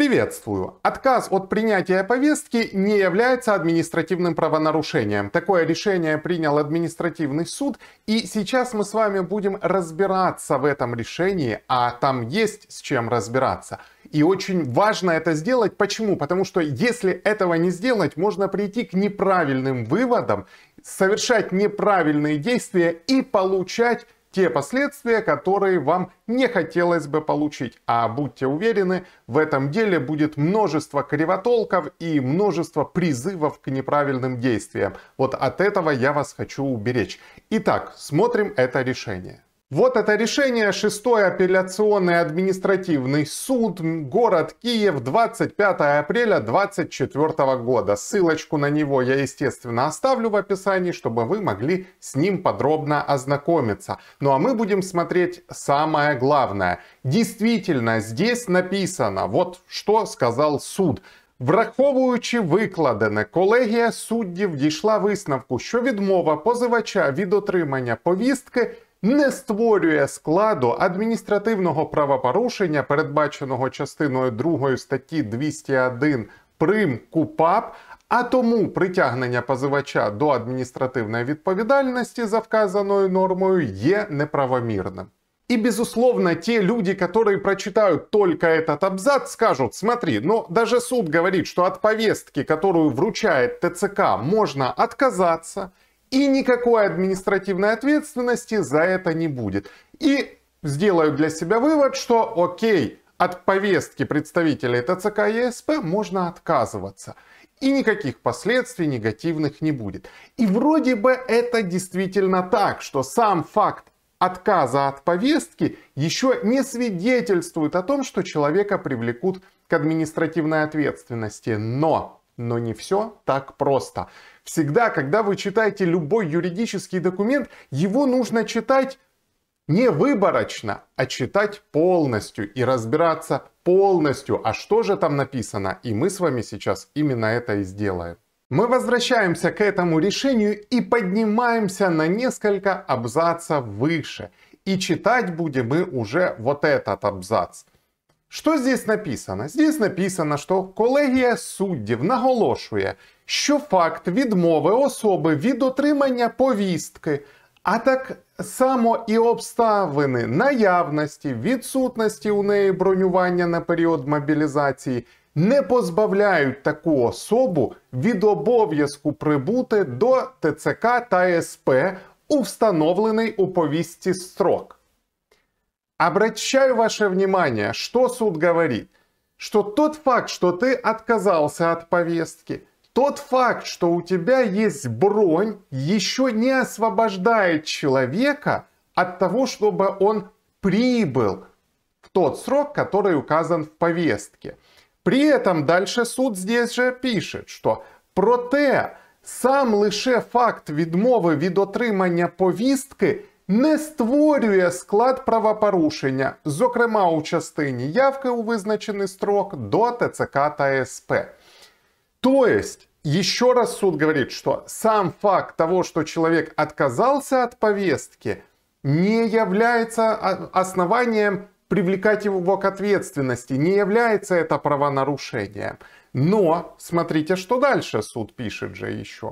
Приветствую. Отказ от принятия повестки не является административным правонарушением. Такое решение принял административный суд, и сейчас мы с вами будем разбираться в этом решении, а там есть с чем разбираться. И очень важно это сделать. Почему? Потому что если этого не сделать, можно прийти к неправильным выводам, совершать неправильные действия и получать те последствия, которые вам не хотелось бы получить. А будьте уверены, в этом деле будет множество кривотолков и множество призывов к неправильным действиям. Вот от этого я вас хочу уберечь. Итак, смотрим это решение. Вот это решение. Шестой апелляционный административный суд, город Киев, 25 апреля 2024 года. Ссылочку на него я, естественно, оставлю в описании, чтобы вы могли с ним подробно ознакомиться. Ну а мы будем смотреть самое главное. Действительно, здесь написано, вот что сказал суд. Враховуючи викладене, колегія суддів дійшла висновку, що відмова позивача від отримання повістки – не створює складу адміністративного правопорушення, передбаченого частиною 2 статті 201 Прим КУПАП, а тому притягнення позивача до адміністративної відповідальності за вказаною нормою є неправомірним. И, безусловно, те люди, которые прочитают только этот абзац, скажут, смотри, но ну, даже суд говорит, что от повестки, которую вручает ТЦК, можно отказаться. и никакой административной ответственности за это не будет. И сделаю для себя вывод, что окей, от повестки представителей ТЦК и ЕСП можно отказываться. И никаких последствий негативных не будет. И вроде бы это действительно так, что сам факт отказа от повестки еще не свидетельствует о том, что человека привлекут к административной ответственности. Но но не все так просто. Всегда, когда вы читаете любой юридический документ, его нужно читать не выборочно, а читать полностью и разбираться полностью, а что же там написано. И мы с вами сейчас именно это и сделаем. Мы возвращаемся к этому решению и поднимаемся на несколько абзацев выше. И читать будем мы уже вот этот абзац. Що здесь написано? Здесь написано, що колегія суддів наголошує, що факт відмови особи від отримання повістки, а так само і обставини наявності, відсутності у неї бронювання на період мобілізації не позбавляють таку особу від обов'язку прибути до ТЦК та СП у встановлений у повістці строк. Обращаю ваше внимание, что суд говорит. Что тот факт, что ты отказался от повестки, тот факт, что у тебя есть бронь, еще не освобождает человека от того, чтобы он прибыл в тот срок, который указан в повестке. При этом дальше суд здесь же пишет, что проте сам лише факт відмови від отримання повістки не створює склад правопорушення, зокрема у частині явки у визначений строк до ТЦК та СП. То есть, еще раз суд говорит, что сам факт того, что человек отказался от повестки, не является основанием привлекать его к ответственности, не является это правонарушением. Но смотрите, что дальше суд пишет же еще.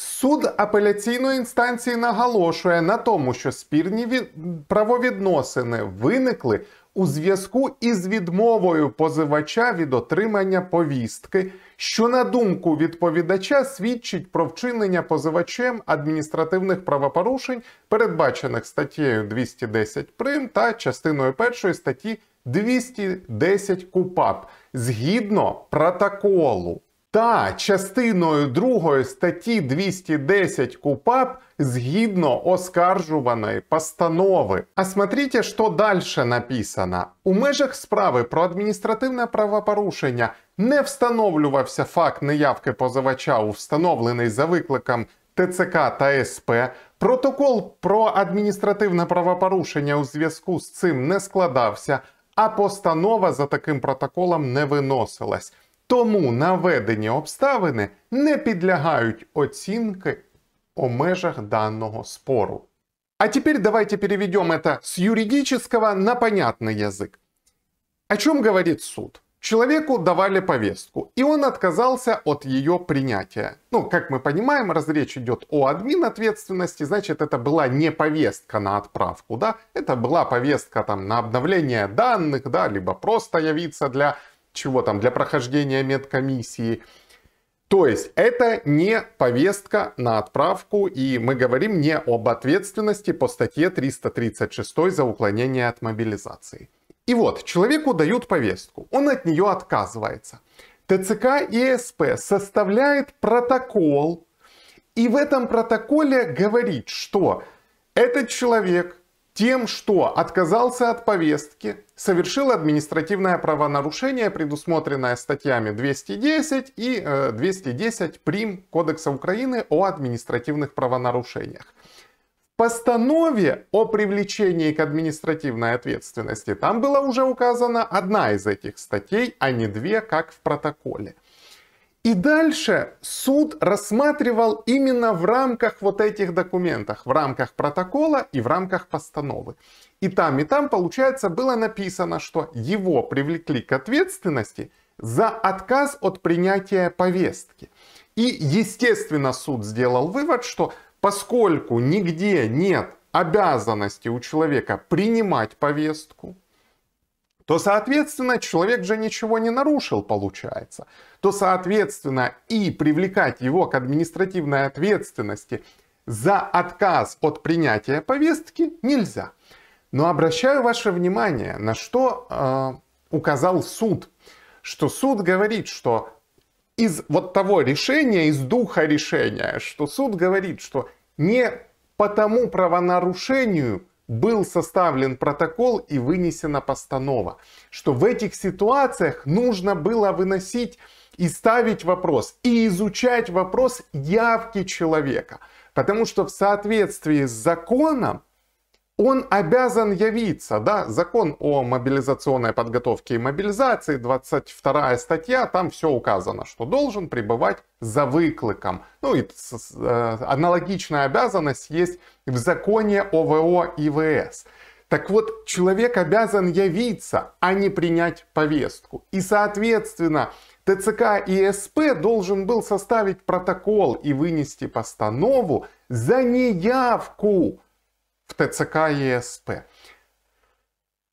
Суд апеляційної інстанції наголошує на тому, що спірні від... правовідносини виникли у зв'язку із відмовою позивача від отримання повістки, що на думку відповідача свідчить про вчинення позивачем адміністративних правопорушень, передбачених статтєю 210 прим та частиною першої статті 210 КУПАП згідно протоколу та частиною 2 статті 210 КУПАП згідно оскаржуваної постанови. А смотрите, що далі написано. У межах справи про адміністративне правопорушення не встановлювався факт неявки позивача у встановлений за викликом ТЦК та СП. Протокол про адміністративне правопорушення у зв'язку з цим не складався, а постанова за таким протоколом не виносилась. Тому наведені обставини не підлягають оцінки о межах данного спору. А теперь давайте переведем это с юридического на понятный язык. О чем говорит суд? Человеку давали повестку, и он отказался от ее принятия. Ну, как мы понимаем, разречь речь идет о админ ответственности, значит, это была не повестка на отправку, да, это была повестка там на обновление данных, да, либо просто явиться для чего там, для прохождения медкомиссии. То есть это не повестка на отправку, и мы говорим не об ответственности по статье 336 за уклонение от мобилизации. И вот, человеку дают повестку, он от нее отказывается. ТЦК и СП составляет протокол, и в этом протоколе говорит, что этот человек тем, что отказался от повестки, совершил административное правонарушение, предусмотренное статьями 210 и 210 э, прим Кодекса Украины о административных правонарушениях. В постанове о привлечении к административной ответственности там была уже указана одна из этих статей, а не две, как в протоколе. И дальше суд рассматривал именно в рамках вот этих документов, в рамках протокола и в рамках постановы. И там, и там, получается, было написано, что его привлекли к ответственности за отказ от принятия повестки. И, естественно, суд сделал вывод, что поскольку нигде нет обязанности у человека принимать повестку, то, соответственно, человек же ничего не нарушил, получается. То, соответственно, и привлекать его к административной ответственности за отказ от принятия повестки нельзя. Но обращаю ваше внимание, на что э, указал суд. Что суд говорит, что из вот того решения, из духа решения, что суд говорит, что не по тому правонарушению был составлен протокол и вынесена постанова, что в этих ситуациях нужно было выносить и ставить вопрос, и изучать вопрос явки человека. Потому что в соответствии с законом он обязан явиться, да, закон о мобилизационной подготовке и мобилизации, 22 статья, там все указано, что должен пребывать за выкликом. Ну и э, аналогичная обязанность есть в законе ОВО и ВС. Так вот, человек обязан явиться, а не принять повестку. И, соответственно, ТЦК и СП должен был составить протокол и вынести постанову за неявку в ТЦК ЕСП.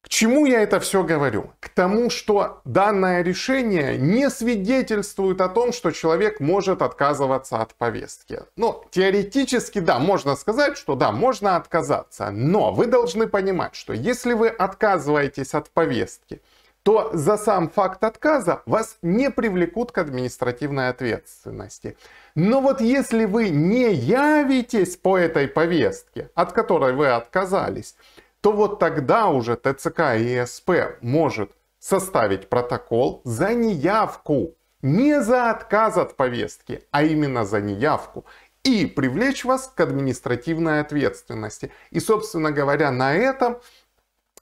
К чему я это все говорю? К тому, что данное решение не свидетельствует о том, что человек может отказываться от повестки. Но ну, теоретически, да, можно сказать, что да, можно отказаться. Но вы должны понимать, что если вы отказываетесь от повестки, то за сам факт отказа вас не привлекут к административной ответственности. Но вот если вы не явитесь по этой повестке, от которой вы отказались, то вот тогда уже ТЦК и СП может составить протокол за неявку. Не за отказ от повестки, а именно за неявку и привлечь вас к административной ответственности. И, собственно говоря, на этом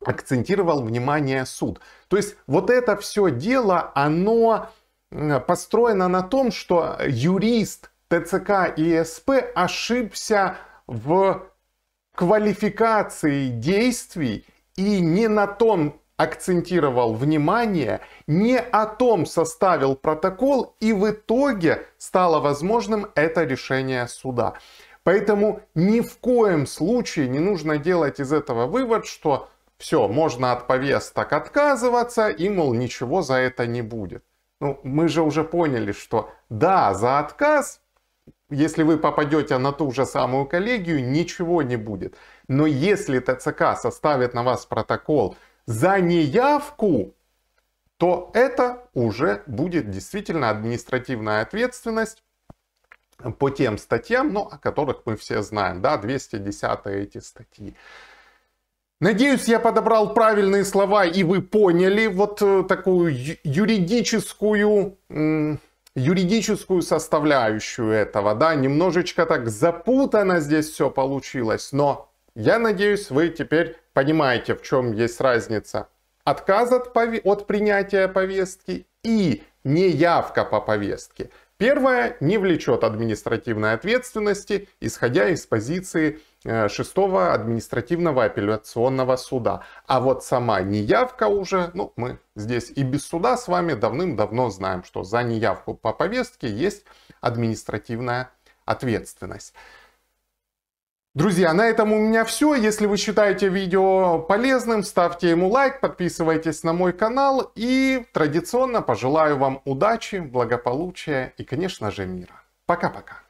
акцентировал внимание суд. То есть вот это все дело, оно построено на том, что юрист ТЦК и СП ошибся в квалификации действий и не на том акцентировал внимание, не о том составил протокол и в итоге стало возможным это решение суда. Поэтому ни в коем случае не нужно делать из этого вывод, что все, можно от повесток отказываться, и, мол, ничего за это не будет. Ну, мы же уже поняли, что да, за отказ, если вы попадете на ту же самую коллегию, ничего не будет. Но если ТЦК составит на вас протокол за неявку, то это уже будет действительно административная ответственность по тем статьям, ну, о которых мы все знаем, да, 210 эти статьи. Надеюсь, я подобрал правильные слова, и вы поняли вот э, такую юридическую, юридическую составляющую этого. Да, немножечко так запутано здесь все получилось, но я надеюсь, вы теперь понимаете, в чем есть разница. Отказ от, пове- от принятия повестки и неявка по повестке. Первое не влечет административной ответственности, исходя из позиции Э, шестого административного апелляционного суда. А вот сама неявка уже, ну, мы здесь и без суда с вами давным-давно знаем, что за неявку по повестке есть административная ответственность. Друзья, на этом у меня все. Если вы считаете видео полезным, ставьте ему лайк, подписывайтесь на мой канал и традиционно пожелаю вам удачи, благополучия и, конечно же, мира. Пока-пока.